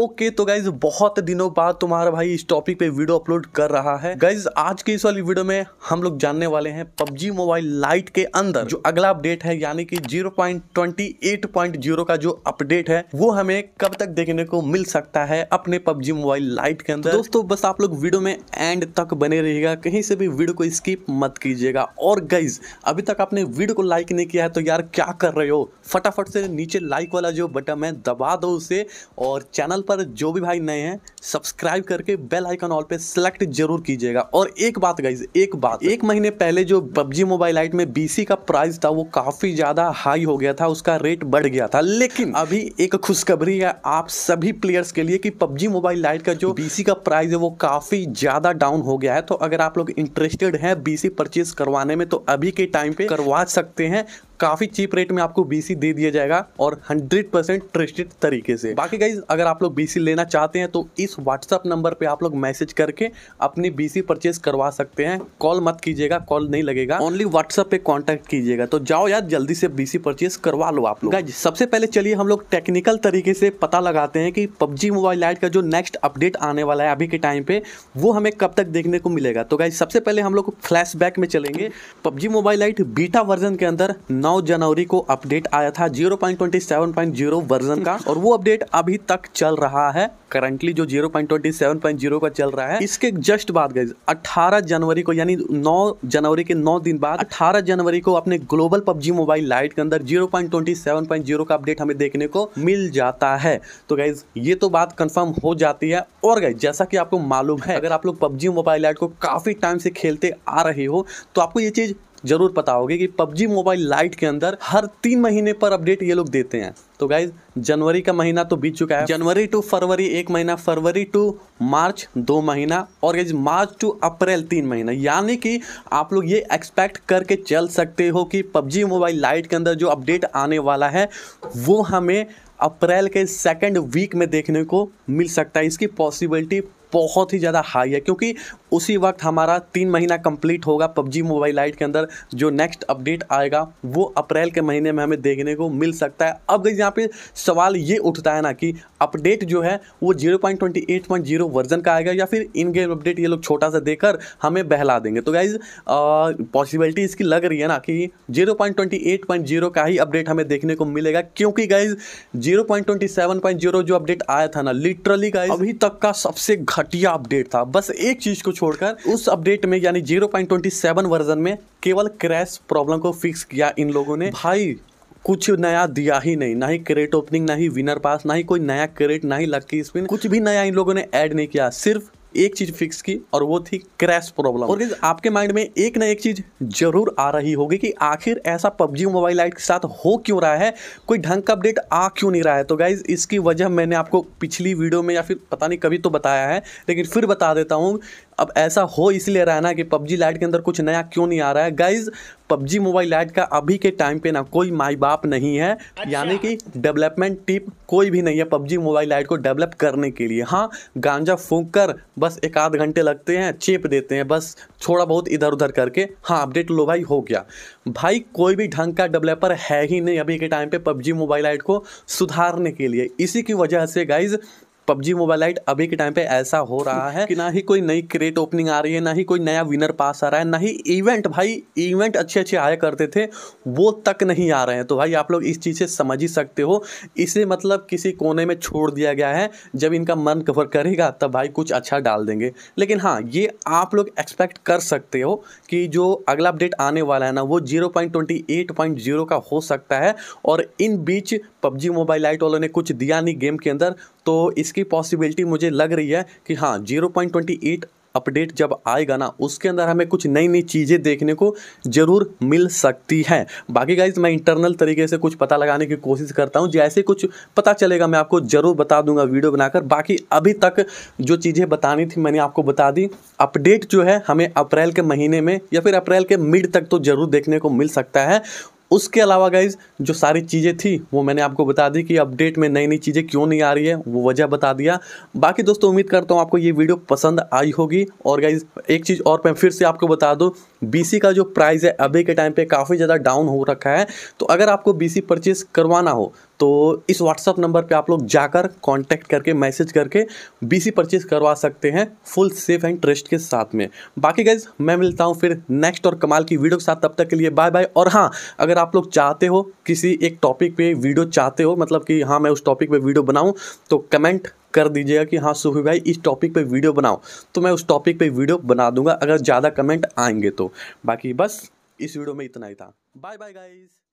Okay तो guys बहुत दिनों बाद तुम्हारा भाई इस टॉपिक पे वीडियो अपलोड कर रहा है गाइज आज के इस वाली वीडियो में हम लोग जानने वाले हैं पबजी मोबाइल लाइट के अंदर जो अगला अपडेट है यानी कि 0.28.0 का जो अपडेट है वो हमें कब तक देखने को मिल सकता है अपने पबजी मोबाइल लाइट के अंदर तो दोस्तों बस आप लोग वीडियो में एंड तक बने रहेगा कहीं से भी वीडियो को स्किप मत कीजिएगा और गाइज अभी तक आपने वीडियो को लाइक नहीं किया है तो यार क्या कर रहे हो फटाफट से नीचे लाइक वाला जो बटन है दबा दो उसे और चैनल चैनल पर जो भी भाई नए हैं सब्सक्राइब करके बेल आइकन ऑल पे सेलेक्ट जरूर कीजिएगा और एक बात गाइज एक बात एक महीने पहले जो पबजी मोबाइल लाइट में बीसी का प्राइस था वो काफ़ी ज़्यादा हाई हो गया था उसका रेट बढ़ गया था लेकिन अभी एक खुशखबरी है आप सभी प्लेयर्स के लिए कि पबजी मोबाइल लाइट का जो बीसी का प्राइस है वो काफ़ी ज़्यादा डाउन हो गया है तो अगर आप लोग इंटरेस्टेड है बीसी परचेज करवाने में तो अभी के टाइम पे करवा सकते हैं काफ़ी चीप रेट में आपको बीसी दे दिया जाएगा और हंड्रेड परसेंट ट्रस्टेड तरीके से बाकी गाइज अगर आप लोग बीसी लेना चाहते हैं तो इस व्हाट्सअप नंबर पर आप लोग मैसेज करके अपनी बीसी परचेज करवा सकते हैं कॉल मत कीजिएगा कॉल नहीं लगेगा ओनली व्हाट्सअप पे कॉन्टेक्ट कीजिएगा तो जाओ यार जल्दी से बीसी परचेज करवा लो आप लोग सबसे पहले चलिए हम लोग टेक्निकल तरीके से पता लगाते हैं कि पबजी मोबाइल लाइट का जो नेक्स्ट अपडेट आने वाला है अभी के टाइम पे वो हमें कब तक देखने को मिलेगा तो गाइज सबसे पहले हम लोग फ्लैश में चलेंगे PUBG mobile lite beta version के अंदर नौ नौ जनवरी को अपडेट आया था zero point point twenty seven zero version का और वो अपडेट अभी तक चल रहा है करंटली जो zero point point twenty seven zero का चल रहा है इसके जस्ट बाद गई अठारह जनवरी को यानी नौ जनवरी के नौ दिन बाद अठारह जनवरी को अपने ग्लोबल पबजी मोबाइल लाइट के अंदर zero point point twenty seven zero का अपडेट हमें देखने को मिल जाता है तो गाइज ये तो बात कंफर्म हो जाती है और गाइज जैसा कि आपको मालूम है अगर आप लोग पबजी मोबाइल लाइट को काफी टाइम से खेलते आ रहे हो तो आपको ये चीज जरूर पता होगी कि पबजी मोबाइल लाइट के अंदर हर तीन महीने पर अपडेट ये लोग देते हैं तो गाइज जनवरी का महीना तो बीत चुका है जनवरी टू फरवरी एक महीना फरवरी टू मार्च दो महीना और गाइज मार्च टू अप्रैल तीन महीना यानी कि आप लोग ये एक्सपेक्ट करके चल सकते हो कि पबजी मोबाइल लाइट के अंदर जो अपडेट आने वाला है वो हमें अप्रैल के सेकेंड वीक में देखने को मिल सकता है इसकी पॉसिबिलिटी बहुत ही ज़्यादा हाई है क्योंकि उसी वक्त हमारा तीन महीना कंप्लीट होगा पबजी मोबाइल लाइट के अंदर जो नेक्स्ट अपडेट आएगा वो अप्रैल के महीने में हमें देखने को मिल सकता है अब यहाँ पे सवाल ये उठता है ना कि अपडेट जो है वो 0.28.0 वर्जन का आएगा या फिर इन गेम अपडेट ये लोग छोटा सा देकर हमें बहला देंगे तो गाइज पॉसिबिलिटी इसकी लग रही है ना कि जीरो का ही अपडेट हमें देखने को मिलेगा क्योंकि गाइज जीरो जो अपडेट आया था ना लिटरली गाइज अभी तक का सबसे घटिया अपडेट था बस एक चीज़ को छोड़कर उस अपडेट में यानी zero point twenty seven version में केवल क्रैश प्रॉब्लम को फिक्स किया इन लोगों ने भाई कुछ नया दिया ही नहीं ना ही क्रेट ओपनिंग ना ही विनर पास ना ही कोई नया क्रेट ना ही लकी स्पिन कुछ भी नया इन लोगों ने ऐड नहीं किया सिर्फ एक चीज फिक्स की और वो थी क्रैश प्रॉब्लम और आपके माइंड में एक ना एक चीज जरूर आ रही होगी कि आखिर ऐसा पबजी मोबाइल लाइट के साथ हो क्यों रहा है कोई ढंग का अपडेट आ क्यों नहीं रहा है तो गाइज इसकी वजह मैंने आपको पिछली वीडियो में या फिर पता नहीं कभी तो बताया है लेकिन फिर बता देता हूँ अब ऐसा हो इसलिए रहा है ना कि पबजी लाइट के अंदर कुछ नया क्यों नहीं आ रहा है गाइज पबजी मोबाइल लाइट का अभी के टाइम पे ना कोई माई बाप नहीं है अच्छा। यानी कि डेवलपमेंट टिप कोई भी नहीं है पबजी मोबाइल लाइट को डेवलप करने के लिए हाँ गांजा फूंक कर बस एक आध घंटे लगते हैं चेप देते हैं बस थोड़ा बहुत इधर उधर करके हाँ अपडेट लो भाई हो गया भाई कोई भी ढंग का डेवलपर है ही नहीं अभी के टाइम पे पबजी मोबाइल लाइट को सुधारने के लिए इसी की वजह से गाइज पबजी मोबाइल लाइट अभी के टाइम पे ऐसा हो रहा है कि ना ही कोई नई क्रेट ओपनिंग आ रही है ना ही कोई नया विनर पास आ रहा है ना ही इवेंट भाई इवेंट अच्छे अच्छे आया करते थे वो तक नहीं आ रहे हैं तो भाई आप लोग इस चीज़ से समझ ही सकते हो इसे मतलब किसी कोने में छोड़ दिया गया है जब इनका मन कवर करेगा तब भाई कुछ अच्छा डाल देंगे लेकिन हाँ ये आप लोग एक्सपेक्ट कर सकते हो कि जो अगला अपडेट आने वाला है ना वो zero point twenty eight point zero का हो सकता है और इन बीच पबजी मोबाइल लाइट वालों ने कुछ दिया नहीं गेम के अंदर तो इसकी पॉसिबिलिटी मुझे लग रही है कि हाँ zero point twenty eight update जब आएगा ना उसके अंदर हमें कुछ नई नई चीज़ें देखने को ज़रूर मिल सकती हैं बाकी गाइज मैं इंटरनल तरीके से कुछ पता लगाने की कोशिश करता हूँ जैसे कुछ पता चलेगा मैं आपको ज़रूर बता दूंगा वीडियो बनाकर बाकी अभी तक जो चीज़ें बतानी थी मैंने आपको बता दी अपडेट जो है हमें अप्रैल के महीने में या फिर अप्रैल के मिड तक तो ज़रूर देखने को मिल सकता है उसके अलावा गाइज जो सारी चीज़ें थी वो मैंने आपको बता दी कि अपडेट में नई नई चीज़ें क्यों नहीं आ रही है वो वजह बता दिया बाकी दोस्तों उम्मीद करता हूँ आपको ये वीडियो पसंद आई होगी और गाइज एक चीज़ और मैं फिर से आपको बता दूँ बी का जो प्राइस है अभी के टाइम पर काफ़ी ज़्यादा डाउन हो रखा है तो अगर आपको बी सी करवाना हो तो इस व्हाट्सअप नंबर पे आप लोग जाकर कांटेक्ट करके मैसेज करके बीसी परचेज करवा सकते हैं फुल सेफ एंड ट्रस्ट के साथ में बाकी गाइज मैं मिलता हूँ फिर नेक्स्ट और कमाल की वीडियो के साथ तब तक के लिए बाय बाय और हाँ अगर आप लोग चाहते हो किसी एक टॉपिक पे वीडियो चाहते हो मतलब कि हाँ मैं उस टॉपिक पे वीडियो बनाऊँ तो कमेंट कर दीजिएगा कि हाँ सुफी भाई इस टॉपिक पे वीडियो बनाओ तो मैं उस टॉपिक पे वीडियो बना दूंगा अगर ज़्यादा कमेंट आएंगे तो बाकी बस इस वीडियो में इतना ही था बाय बाय गाइज़